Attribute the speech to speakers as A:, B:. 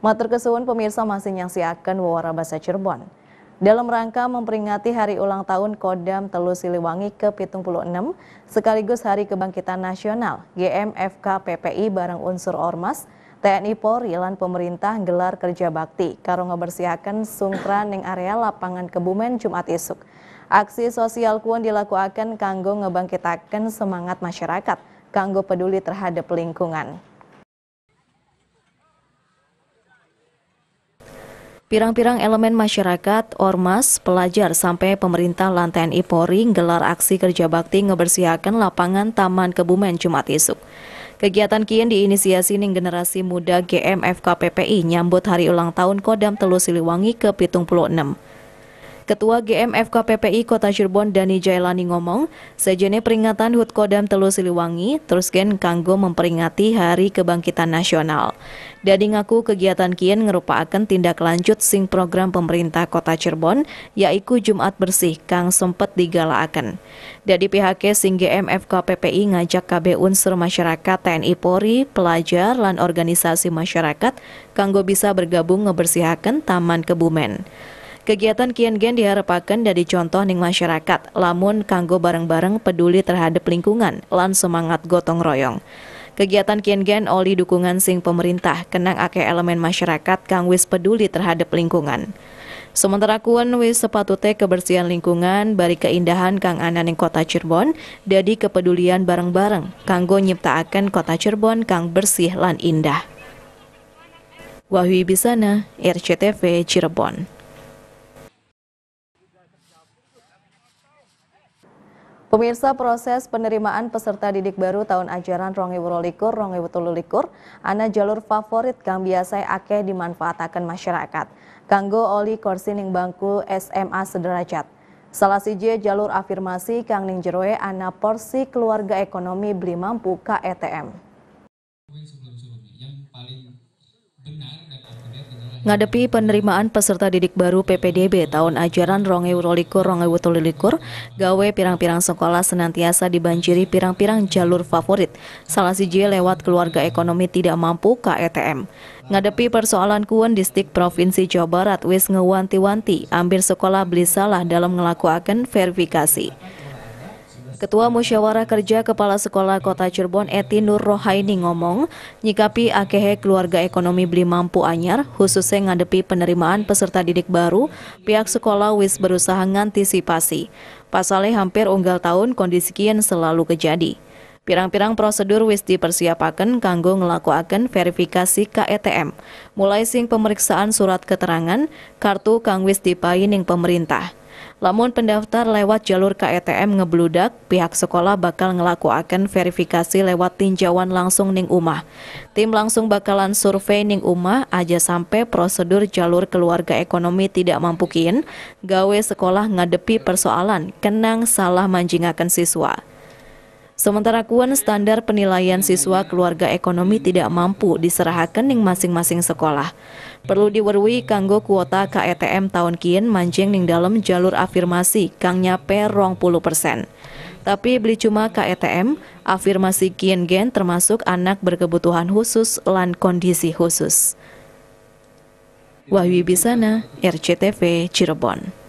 A: Matur kesuwun pemirsa masih nyaksiakan Wawara Bahasa Cirebon. Dalam rangka memperingati hari ulang tahun Kodam Telu Siliwangi ke-76 sekaligus Hari Kebangkitan Nasional, GMFK PPI bareng unsur Ormas, TNI Polri lan pemerintah gelar kerja bakti karo ngebersihaken sungkran ning area lapangan Kebumen Jumat isuk. Aksi sosial kuon dilakukan kanggo ngebangkitaken semangat masyarakat kanggo peduli terhadap lingkungan. Pirang-pirang elemen masyarakat, ormas, pelajar, sampai pemerintah lantai TNI Polri gelar aksi kerja bakti ngebersihakan lapangan Taman Kebumen Jumat Isuk. Kegiatan kian diinisiasi ning generasi muda GMFKPPI nyambut hari ulang tahun Kodam Telu Siliwangi ke 76. Ketua GMFK PPI Kota Cirebon Dani Jailani ngomong, sejene peringatan HUT Kodam Telu Siliwangi, terus gen kanggo memperingati Hari Kebangkitan Nasional. Dadi ngaku kegiatan kian ngerupakan tindak lanjut sing program pemerintah Kota Cirebon, yaitu Jumat Bersih kang sempet digalakan. Dari pihaknya sing GMFK PPI ngajak KB unsur masyarakat TNI Polri, pelajar, lan organisasi masyarakat kanggo bisa bergabung ngebersihaken Taman Kebumen. Kegiatan Kian Gen diharapkan dari contoh ning masyarakat, lamun kanggo bareng-bareng peduli terhadap lingkungan, lan semangat gotong royong. Kegiatan Kian Gen oli dukungan sing pemerintah, kenang ake elemen masyarakat kang wis peduli terhadap lingkungan. Sementara kuen wis teh kebersihan lingkungan bari keindahan kang anan ing kota Cirebon, dadi kepedulian bareng-bareng kanggo nyiptakan kota Cirebon kang bersih lan indah. Wahyu Bisana, RCTV Cirebon. Pemirsa proses penerimaan peserta didik baru tahun ajaran Rongi Wutululikur, anak jalur favorit kang biasa ake dimanfaatakan masyarakat. Kanggo oli korsining bangku SMA sederajat. Salah siji jalur afirmasi kang ning jeroe anak porsi keluarga ekonomi beli mampu KETM. Ngadepi penerimaan peserta didik baru PPDB tahun ajaran 2022-2023, gawe pirang-pirang sekolah senantiasa dibanjiri pirang-pirang jalur favorit. Salah siji lewat keluarga ekonomi tidak mampu KETM. Ngadepi persoalan kuen distrik Provinsi Jawa Barat wis ngewanti-wanti ambil sekolah beli salah dalam ngelakuakan verifikasi. Ketua Musyawarah Kerja Kepala Sekolah Kota Cirebon Eti Nur Rohaini ngomong, nyikapi akehe keluarga ekonomi beli mampu anyar, khususnya ngadepi penerimaan peserta didik baru, pihak sekolah wis berusaha ngantisipasi. Pasalnya hampir unggal tahun kondisi kian selalu kejadi. Pirang-pirang prosedur wis dipersiapaken kanggo ngelakuaken verifikasi KETM, mulai sing pemeriksaan surat keterangan, kartu kang wis yang pemerintah. Lamun pendaftar lewat jalur KETM ngebludak, pihak sekolah bakal ngelakuakan verifikasi lewat tinjauan langsung ning umah. Tim langsung bakalan survei ning umah aja sampai prosedur jalur keluarga ekonomi tidak mampukin gawe sekolah ngadepi persoalan kenang salah manjingakan siswa. Sementara kuan standar penilaian siswa keluarga ekonomi tidak mampu diserahkan ning masing-masing sekolah. Perlu diwerwi kanggo kuota KETM tahun kian manjeng ning dalam jalur afirmasi kang perong puluh persen. Tapi beli cuma KETM, afirmasi kian gen termasuk anak berkebutuhan khusus lan kondisi khusus. Wahyu Bisana, RCTV, Cirebon.